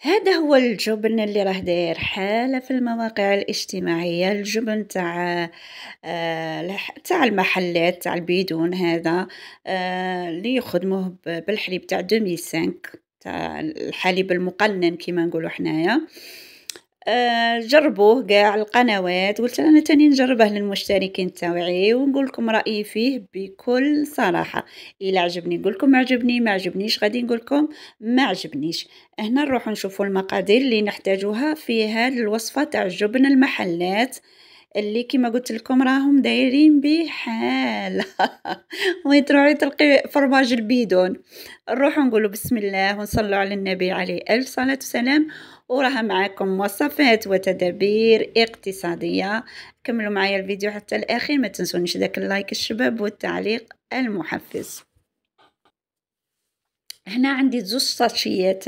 هذا هو الجبن اللي راه داير حاله في المواقع الاجتماعيه الجبن تاع آه، تاع المحلات تاع البيدون هذا آه، اللي يخدموه بالحليب تاع 2005 تاع الحليب المقنن كما نقولوا حنايا آه، جربوه كاع القنوات قلت انا تاني نجربه للمشتركين تاوعي ونقول لكم رايي فيه بكل صراحه الا عجبني نقول لكم عجبني ما عجبنيش غادي نقول لكم ما عجبنيش هنا نروحوا نشوفوا المقادير اللي نحتاجوها في هذه الوصفه تاع جبن المحلات اللي كما قلت لكم راهم دايرين بحال وين تروحي تلقي فرماج البيدون نروحوا نقولوا بسم الله ونصلوا على النبي عليه الف صلاه وسلام وراها معاكم وصفات وتدابير اقتصادية كملوا معايا الفيديو حتى الأخير ما تنسونيش داك اللايك الشباب والتعليق المحفز هنا عندي زوج ساشيات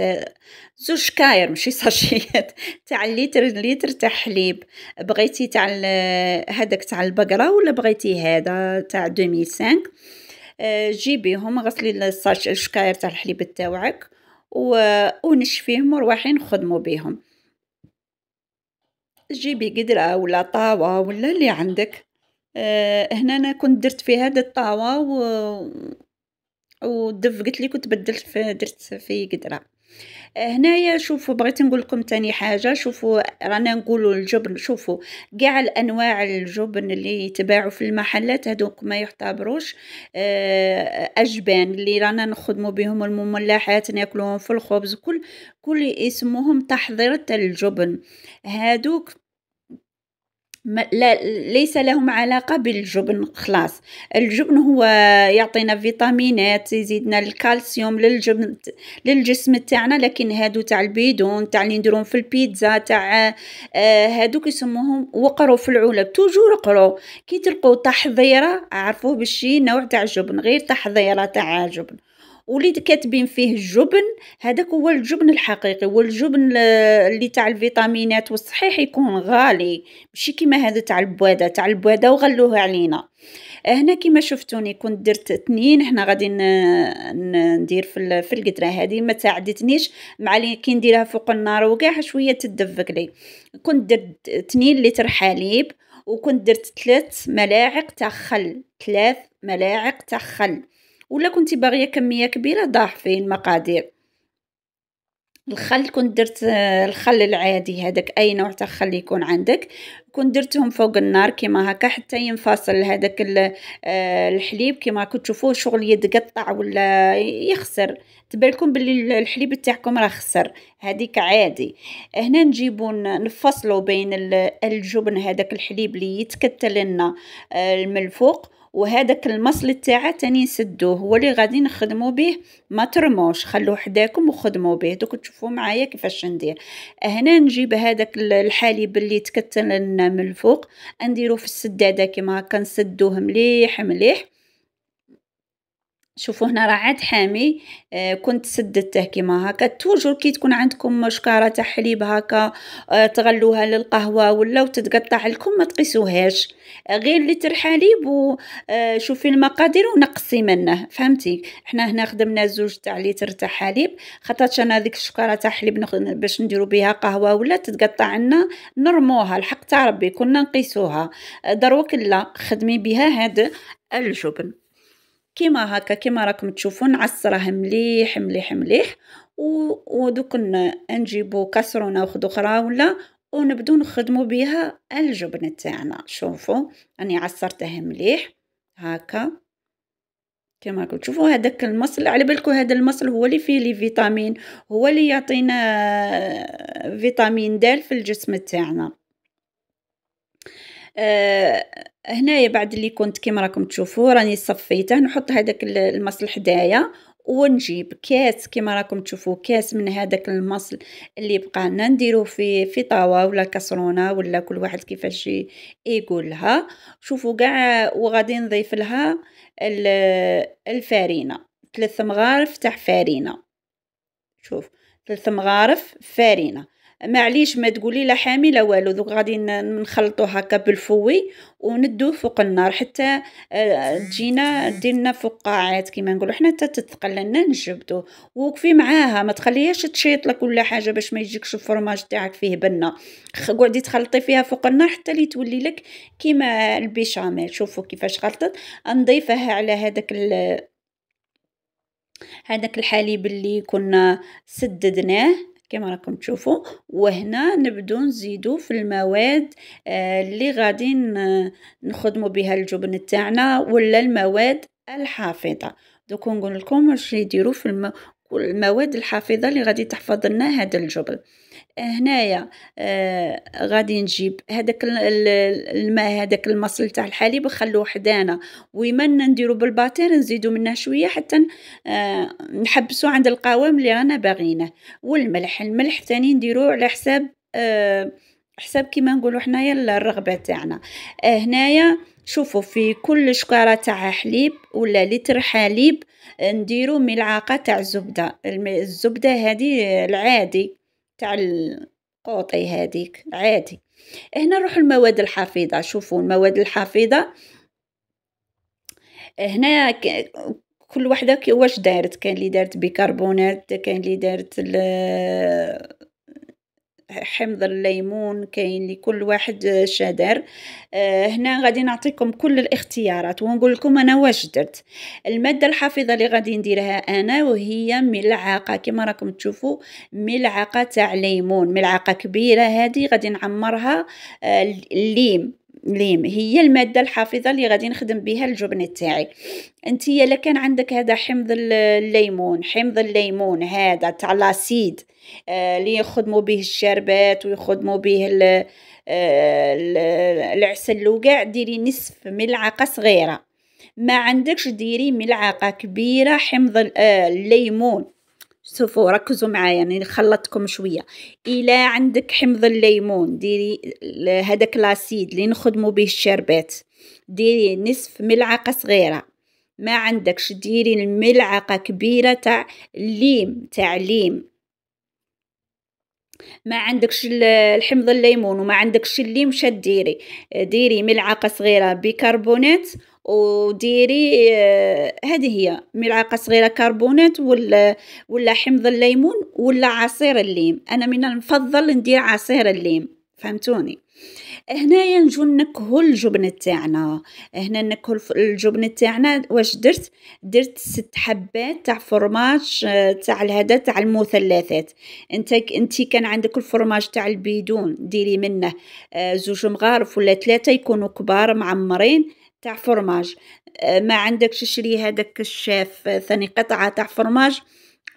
زوج كاير ماشي ساشيات تاع لتر لتر تاع حليب بغيتي تاع هذاك تاع البقره ولا بغيتي هذا تاع 2005 آه، جيبيهم غسلي الساش الشكاير تاع الحليب تاوعك ونشفيهم ورايحين نخدمو بيهم جيبي قدرة ولا طاوة ولا اللي عندك آه، هنا انا كنت درت في هذا الطاوة و... ودف قلت لي كنت بدلت في درت في قدره آه، هنايا شوفوا بغيت نقول لكم تاني حاجه شوفوا رانا نقولوا الجبن شوفوا كاع الانواع الجبن اللي يتباعوا في المحلات هذوك ما يعتبروش آه، اجبان اللي رانا نخدموا بهم المملحات ناكلوهم في الخبز كل كل يسموهم تحضيره الجبن هادوك لا ليس لهم علاقة بالجبن خلاص الجبن هو يعطينا فيتامينات يزيدنا الكالسيوم للجبن للجسم تاعنا لكن هادو تاع البيدون تاع اللي نديرهم في البيتزا تاع آه، هادو كيسموهم وقرو في العلب توجور قرو كي تلقوا تحضيرة عرفوه بالشي نوع تاع الجبن غير تحضيرة تاع الجبن واللي كاتبين فيه الجبن هذاك هو الجبن الحقيقي والجبن اللي تاع الفيتامينات والصحيح يكون غالي ماشي كيما هذا تاع البواده تاع البواده وغلوه علينا آه، هنا كيما شفتوني كنت درت اثنين هنا غادي ندير في في القدره هذه ما ساعدتنيش مع اللي كي نديرها فوق النار وكاع شويه تدفق لي كنت درت اثنين لتر حليب وكنت درت ثلاث ملاعق تاع خل ثلاث ملاعق تاع خل ولا كنتي باغيه كميه كبيره في المقادير الخل كنت درت آه، الخل العادي هذاك اي نوع تاع خل يكون عندك كنت درتهم فوق النار كيما هكا حتى ينفصل هذاك آه، الحليب كيما راكم تشوفوه شغل يتقطع ولا يخسر تبالكم باللي الحليب تاعكم راه خسر هذيك عادي هنا نجيبو نفصلو بين الجبن هذاك الحليب اللي يتكتل لنا من آه، الفوق وهذاك المصل تاعه تاني نسدوه هو اللي غادي نخدمو به ما ترموش خلوه حداكم وخدمو به دوك تشوفوا معايا كيفاش ندير هنا نجيب هذاك الحليب اللي تكتل لنا من الفوق نديرو في السداده كيما هكا نسدوه مليح مليح شوفوا هنا راه عاد حامي آه، كنت سدته كيما هكا توجور كي تكون عندكم مشكاره تاع حليب هكا آه، تغلوها للقهوه ولا وتتقطع لكم ما تقيسوهاش آه، غير لتر حليب وشوفي المقادير ونقصي منه فهمتي حنا هنا خدمنا زوج تاع لتر تاع حليب خاطرش انا هذيك الشكاره تاع حليب باش نديرو بها قهوه ولا تتقطع عنا نرموها الحق تاع ربي كنا نقيسوها دروك لا خدمي بها هاد الجبن كيما هكا كيما راكم تشوفون نعصره مليح مليح مليح ودوك نجيبو كسرونه وخد اخرى ولا ونبدو نخدمو بها الجبن تاعنا شوفوا راني عصرته مليح هكا كما راكم تشوفو هذاك المصل على بالكم هذا المصل هو اللي فيه لي فيتامين هو اللي يعطينا آه، فيتامين د في الجسم تاعنا آه هنايا بعد اللي كنت كيما راكم تشوفوا راني صفيته نحط هذاك المصل حدايا ونجيب كاس كيما راكم تشوفوا كاس من هذاك المصل اللي بقى لنا نديروه في في طاوه ولا كسرونه ولا كل واحد كيفاش يقولها شوفوا كاع وغادي نضيف لها الفارينه ثلاث مغارف تاع فارينه شوف ثلاث مغارف فارينه معليش ما, تقولي لا حامي لا والو دوك غادي نخلطو هكا بالفوي وندو فوق النار حتى آه، تجينا ديرنا فقاعات كيما نقولو حنا حتى تتقل لنا نجبدو وكفي معاها ما تخليهاش تشيط لك ولا حاجه باش ما يجيكش الفرماج تاعك فيه بنه قعدي تخلطي فيها فوق النار حتى اللي تولي لك كيما البيشاميل شوفوا كيفاش خلطت نضيفها على هذاك هذاك الحليب اللي كنا سددناه كما راكم تشوفوا وهنا نبدو نزيدو في المواد آه، اللي غادي نخدمو بها الجبن تاعنا ولا المواد الحافظه دوك نقول لكم واش يديروا في الم... المواد الحافظه اللي غادي تحفظ لنا هذا الجبل آه، هنايا آه غادي نجيب هذاك الماء هذاك المصل تاع الحليب نخلوه حدانا ويمنا نديرو بالباتير نزيدو منه شويه حتى آه نحبسو عند القوام اللي رانا باغينه والملح الملح ثاني نديروه على حساب آه حساب كيما نقولوا حنايا الرغبه تاعنا آه، هنايا شوفوا في كل شكاره تاع حليب ولا لتر حليب نديرو ملعقه تاع زبده الزبده هذه العادي تاع القوطي هذيك عادي هنا نروح المواد الحافظه شوفوا المواد الحافظه هنا كل وحده واش دارت كاين اللي دارت بيكربونات كاين اللي دارت حمض الليمون كاين لكل واحد آه، شادر آه، هنا غادي نعطيكم كل الاختيارات ونقول لكم انا واش درت الماده الحافظه اللي غادي نديرها انا وهي ملعقه كما راكم تشوفوا ملعقه تاع ليمون ملعقه كبيره هذه غادي نعمرها الليم آه، ليم هي الماده الحافظه اللي غادي نخدم بها الجبن تاعي انت الا كان عندك هذا حمض الليمون حمض الليمون هذا تاع لاسيد آه، اللي آه يخدموا به الشربات ويخدموا به آه العسل وكاع ديري نصف ملعقه صغيره ما عندكش ديري ملعقه كبيره حمض آه، الليمون شوفوا ركزوا معايا يعني خلطتكم شويه الا عندك حمض الليمون ديري هذاك لاسيد اللي نخدمو به الشربات ديري نصف ملعقه صغيره ما عندكش ديري الملعقه كبيره تاع الليم تاع الليم ما عندكش الحمض الليمون وما عندكش الليم شديري ديري ملعقه صغيره بيكربونات وديري آه، هذه هي ملعقه صغيره كربونات ولا ولا حمض الليمون ولا عصير الليم انا من المفضل ندير عصير الليم فهمتوني هنايا نجو نكهو الجبن تاعنا هنا نكهو الجبن تاعنا واش درت درت ست حبات تاع فرماج آه، تاع الهدا تاع المثلثات انت انت كان عندك الفرماج تاع البيدون ديري منه آه، زوج مغارف ولا ثلاثه يكونوا كبار معمرين تاع فرماج أه، ما عندكش شري هذاك الشاف أه، ثاني قطعه تاع فرماج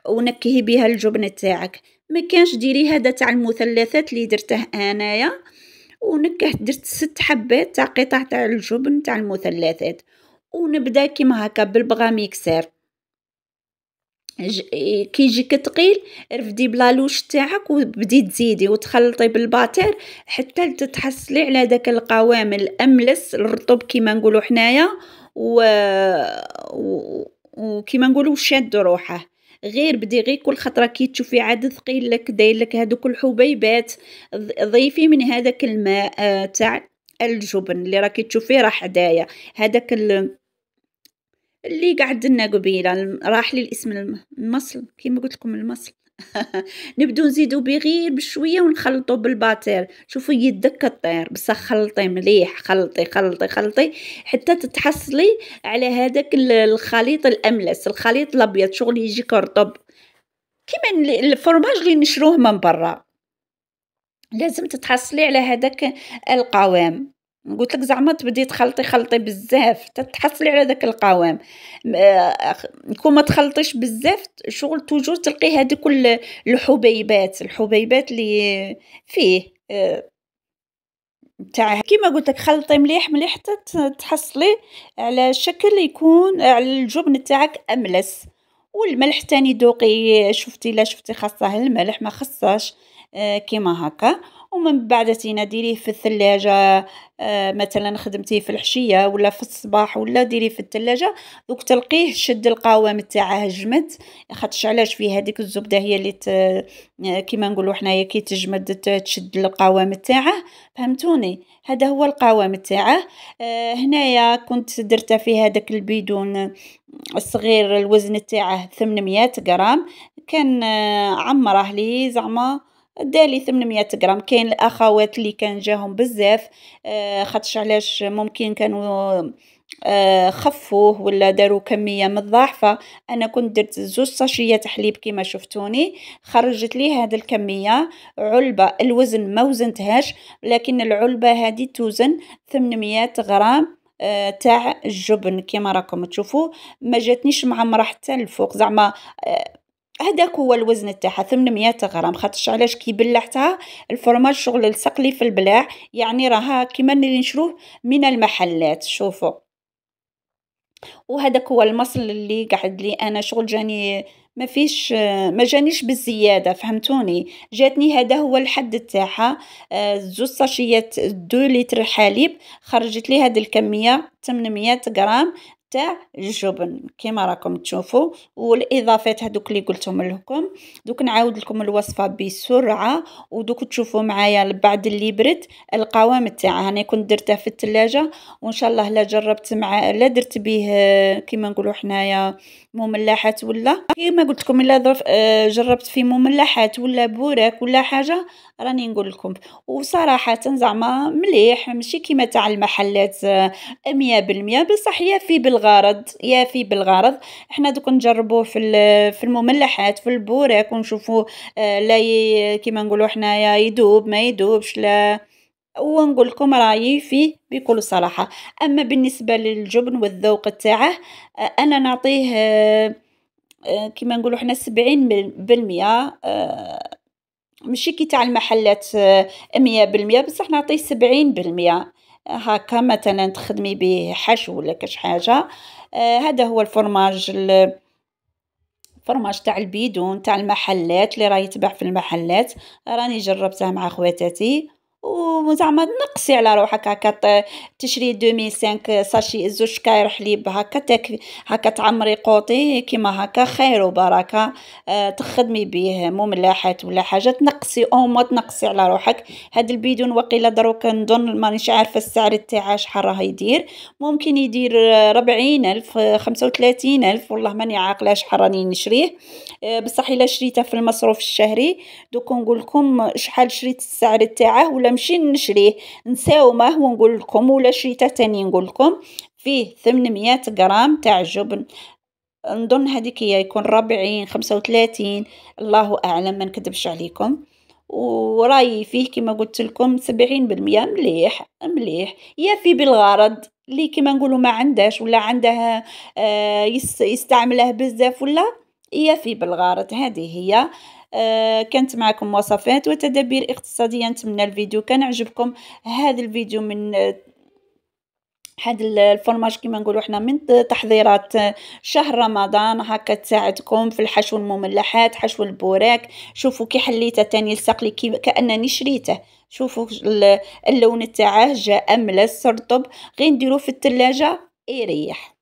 ونكهي بها الجبن تاعك ما كانش ديري هذا تاع المثلثات اللي درته انايا ونكهت درت ست حبات تاع قطع تاع الجبن تاع المثلثات ونبدا كيما هكا بالبغا ميكسير إيه، كيجيك كتقيل رفدي بلالوش تاعك وبدي تزيدي وتخلطي بالباتير حتى تتحصلي على داك القوام الاملس الرطب كيما نقولوا حنايا و, و... وكيما نقولوا شاد روحه غير بدي غير كل خطره كي تشوفي عاد ثقيل لك داير لك هذوك الحبيبات ضيفي من هذاك الماء آه، تاع الجبن اللي راكي تشوفيه راه حدايا هذاك ال... اللي قاعد لنا قبيله راح لي الاسم المصل كيما قلت لكم المصل نبدو نزيدو بغير بشويه ونخلطو بالباتير شوفوا يدك الطير بصح خلطي مليح خلطي خلطي خلطي حتى تتحصلي على هذاك الخليط الاملس الخليط الابيض شغل يجيك رطب كيما الفرماج اللي نشروه من برا لازم تتحصلي على هذاك القوام قلت لك زعما تبدي تخلطي خلطي بزاف تتحصلي على داك القوام آه، كون ما تخلطيش بزاف شغل توجور تلقي كل الحبيبات الحبيبات اللي فيه آه، تاع كيما قلت لك خلطي مليح مليح حتى تحصلي على شكل يكون على الجبن تاعك املس والملح تاني دوقي شفتي لا شفتي خاصه الملح ما خصاش آه، كيما هكا ومن بعد تينا ديريه في الثلاجة آه مثلا خدمتيه في العشية ولا في الصباح ولا ديريه في الثلاجة دوك تلقيه شد القوام تاعه جمد خاطش علاش فيه هذيك الزبدة هي اللي ت... آه، كيما نقولوا حنايا كي تجمد تشد القوام تاعه فهمتوني هذا هو القوام تاعه آه هنايا كنت درت في هذاك البيدون الصغير آه، الوزن تاعه 800 غرام كان آه عمره لي زعما دالي 800 غرام كاين الاخوات اللي كان جاهم بزاف آه، خاطرش خاطش علاش ممكن كانوا آه، خفوه ولا داروا كميه متضاعفه انا كنت درت زوج صاشيات حليب كما شفتوني خرجت لي هذه الكميه علبه الوزن ما وزنتهاش لكن العلبه هذه توزن 800 غرام آه، تاع الجبن كما راكم تشوفوا ما جاتنيش معمره حتى الفوق زعما هذاك هو الوزن تاعها 800 غرام خاطرش علاش كي بلعتها الفرماج شغل لصق لي في البلاع يعني راها كيما اللي نشروه من المحلات شوفوا وهذاك هو المصل اللي قعد لي انا شغل جاني ما فيش ما جانيش بالزياده فهمتوني جاتني هذا هو الحد تاعها آه، زوج ساشيات 2 لتر حليب خرجت لي هذه الكميه 800 غرام تاع الجبن كما راكم تشوفوا والاضافات هذوك اللي قلتهم لكم دوك نعاود لكم الوصفه بسرعه ودوك تشوفوا معايا بعد اللي برد القوام تاعها انا كنت درته في الثلاجه وان شاء الله لا جربت مع لا درت به كما نقولوا حنايا مملحات ولا كما قلت لكم الا آه، جربت في مملحات ولا بوراك ولا حاجه راني نقول لكم وصراحه زعما مليح ماشي كيما تاع المحلات 100% آه، بصح هي في بالغ بالغرض يافي بالغرض حنا دوك نجربوه في في المملحات في البوراك ونشوفو آه، لا كيما نقولوا حنايا يدوب ما يدوبش لا ونقول لكم رايي فيه بكل صراحه اما بالنسبه للجبن والذوق تاعه آه، انا نعطيه آه، كيما نقولوا حنا سبعين بالمية ماشي كي تاع المحلات مية بالمية بصح نعطيه سبعين بالمية هكا مثلا تخدمي به حشو ولا كاش حاجه آه هذا هو الفرماج الفرماج تاع البيدون تاع المحلات اللي راه يتباع في المحلات راني جربته مع خواتاتي وزعما نقصي على روحك هكا تشري 2005 ساشي زوج كاير حليب هكا تاكفي هكا تعمري قوطي كيما هكا خير وبركه أه تخدمي بيه مو ملاحات ولا حاجه تنقصي ما تنقصي على روحك هاد البيدون وقيله دروك نظن مانيش عارفه السعر تاعها شحال راه يدير ممكن يدير 40000 35000 والله ماني عاقله شحال راني نشريه أه بصح الا شريته في المصروف الشهري دوك نقول لكم شحال شريت السعر تاعه ولا نمشي نشريه نساومه ونقول لكم ولا شريته تاني نقول لكم فيه 800 غرام تاع الجبن نظن هذيك هي يكون ربعين خمسة وثلاثين الله اعلم ما نكذبش عليكم وراي فيه كما قلت لكم سبعين بالمية مليح مليح يفي بالغرض اللي كما نقولوا ما عندهاش ولا عندها آه يستعمله بزاف ولا يفي بالغرض هذه هي آه، كانت معكم وصفات وتدابير اقتصادية نتمنى الفيديو كان عجبكم هذا الفيديو من هاد آه، الفرماج كما نقولوا حنا من تحضيرات آه، شهر رمضان هكا تساعدكم في الحشو المملحات حشو البوراك شوفوا كي حليته تاني لصقلي كانني شريته شوفوا اللون تاعه جاء ملس رطب غير نديروه في الثلاجه يريح